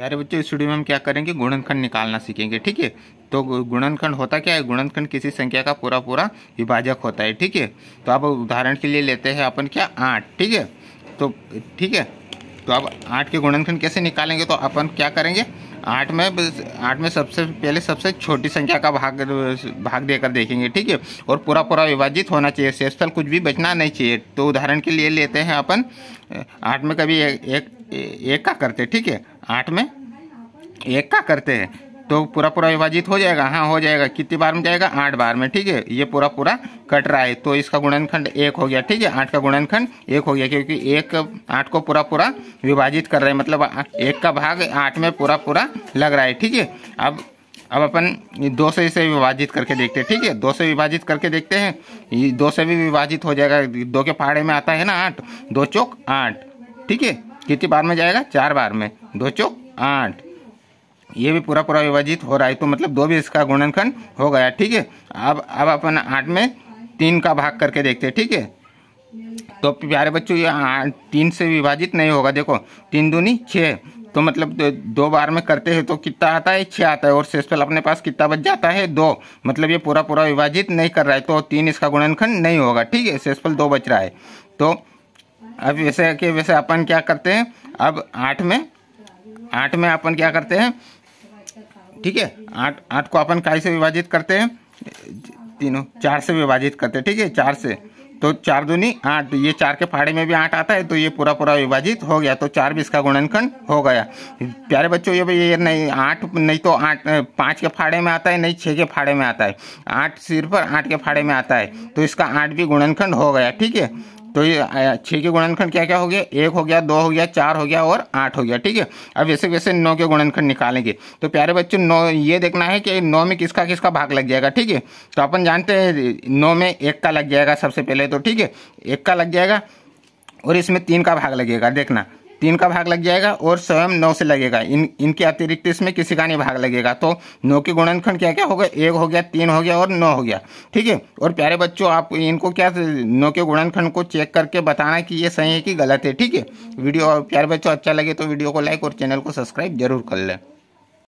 प्यारे बच्चों इस वीडियो में हम क्या करेंगे गुणनखंड निकालना सीखेंगे ठीक है तो गुणनखंड होता क्या है गुणनखंड किसी संख्या का पूरा पूरा विभाजक होता है ठीक है तो आप उदाहरण के लिए लेते हैं अपन क्या आठ ठीक है तो ठीक है तो आप आठ के गुणनखंड कैसे निकालेंगे तो अपन क्या करेंगे आठ में आठ में सबसे पहले सबसे छोटी संख्या का भाग भाग देकर देखेंगे ठीक है और पूरा पूरा विभाजित होना चाहिए शेषफल कुछ भी बचना नहीं चाहिए तो उदाहरण के लिए लेते हैं अपन आठ में कभी एक एक, एक का करते ठीक है आठ में एक का करते हैं तो पूरा पूरा विभाजित हो जाएगा हाँ हो जाएगा कितनी बार में जाएगा आठ बार में ठीक है ये पूरा पूरा कट रहा है तो इसका गुणनखंड एक हो गया ठीक है आठ का गुणनखंड एक हो गया क्योंकि एक आठ को पूरा पूरा विभाजित कर रहे हैं मतलब एक का भाग आठ में पूरा पूरा लग रहा है ठीक है अब अब अपन दो से इसे विभाजित करके देखते हैं ठीक है दो से विभाजित करके देखते हैं दो से भी विभाजित हो जाएगा दो के पहाड़े में आता है ना आठ दो चौक आठ ठीक है कितनी बार में जाएगा चार बार में दो चौक आठ ये भी पूरा पूरा विभाजित हो रहा है तो मतलब दो भी इसका गुणनखंड हो गया ठीक है अब अब अपन आठ में तीन का भाग करके देखते हैं ठीक है तो प्यारे बच्चों ये आठ तीन से विभाजित नहीं होगा देखो तीन दूनी छः तो मतलब दो दो बार में करते हैं तो कितना आता है छः आता है और शेषफल अपने पास कितना बच जाता है दो मतलब ये पूरा पूरा विभाजित नहीं कर रहा है तो तीन इसका गुणनखंड नहीं होगा ठीक है शेषफल दो बच रहा है तो अब वैसे कि वैसे अपन क्या करते हैं अब आठ में आठ में अपन क्या करते हैं ठीक है आठ आठ को अपन काय से विभाजित करते हैं तीनों चार से विभाजित करते हैं ठीक है चार से तो चार दूनी आठ तो ये चार के फाड़े में भी आठ आता है तो ये पूरा पूरा विभाजित हो गया तो चार भी इसका गुणनखंड हो गया प्यारे बच्चों ये भाई ये नहीं आठ नहीं तो आठ पाँच के फाड़े में आता है नहीं छः के फाड़े में आता है आठ सिर पर आठ के फाड़े में आता है तो इसका आठ भी गुणनखंड हो गया ठीक है तो ये छः के गुणनखंड क्या क्या हो गया एक हो गया दो हो गया चार हो गया और आठ हो गया ठीक है अब वैसे वैसे नौ के गुणनखंड निकालेंगे तो प्यारे बच्चों नौ ये देखना है कि नौ में किसका किसका भाग लग जाएगा ठीक है तो अपन जानते हैं नौ में एक का लग जाएगा सबसे पहले तो ठीक है एक का लग जाएगा और इसमें तीन का भाग लगेगा देखना तीन का भाग लग जाएगा और स्वयं नौ से लगेगा इन इनके अतिरिक्त इसमें किसी का नहीं भाग लगेगा तो नौ के गुणनखंड क्या क्या होगा एक हो गया तीन हो गया और नौ हो गया ठीक है और प्यारे बच्चों आप इनको क्या नौ के गुणनखंड को चेक करके बताना कि ये सही है कि गलत है ठीक है वीडियो प्यारे बच्चों अच्छा लगे तो वीडियो को लाइक और चैनल को सब्सक्राइब जरूर कर लें